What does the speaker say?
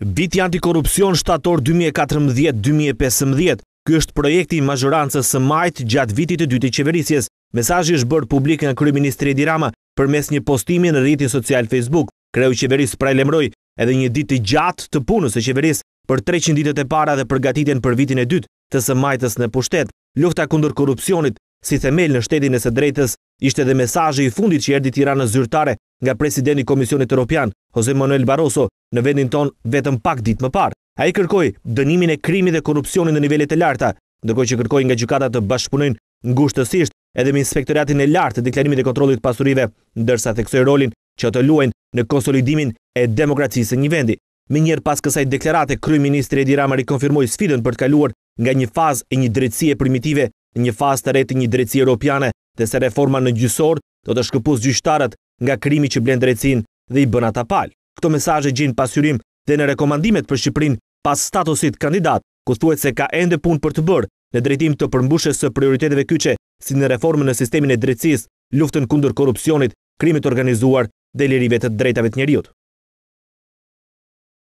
Viti antikorupcion shtator 2014-2015, kjo është projekti i mazhorancës së majt gjatë vitit e i qeverisjes. Mesajë është bërë publik në Kryministri Edirama për mes një postimi në rritin social Facebook. Kreu qeveris prajlemroj edhe një ditë gjatë të punës e qeveris për 300 ditët e para dhe përgatitjen për vitin e dytë të së majtës në pushtet. Lufta kundër korupcionit si themel në shtetin e së drejtës ishte dhe mesajë i fundit që erdi tira në zyrtare nga presidenti Komisionit Europian Jose Manuel Barroso në vendin ton vetëm pak ditë më parë. A i kërkoj dënimin e krimi dhe korupcionin në nivellet e larta, ndërkoj që kërkoj nga gjukata të bashkëpunojnë ngushtësisht edhe me inspektoratin e lartë të deklarimit e kontrolit pasurive, ndërsa theksoj rolin që të luajnë në konsolidimin e demokracisë një vendi. Me njerë pas kësaj deklarate, Krymë Ministri Edi Ramari konfirmoj sfidën për të kaluar nga një fazë e një drecësie primitive, një fazë të reti një europiane, dhe se reforma në gjysor do të shkëpus gjyshtarët nga krimi që blenë drecësin dhe i bëna ta palë. Këto mesaje gjinë pasyrim dhe në rekomandimet për Shqiprin pas statusit kandidat, ku thuet se ka ende pun për të bërë në drejtim të përmbushes së prioriteteve kyqe si në reformën në sistemin e drejtsis, luftën kundur korupcionit, krimit organizuar dhe lirive të drejtave të njeriut.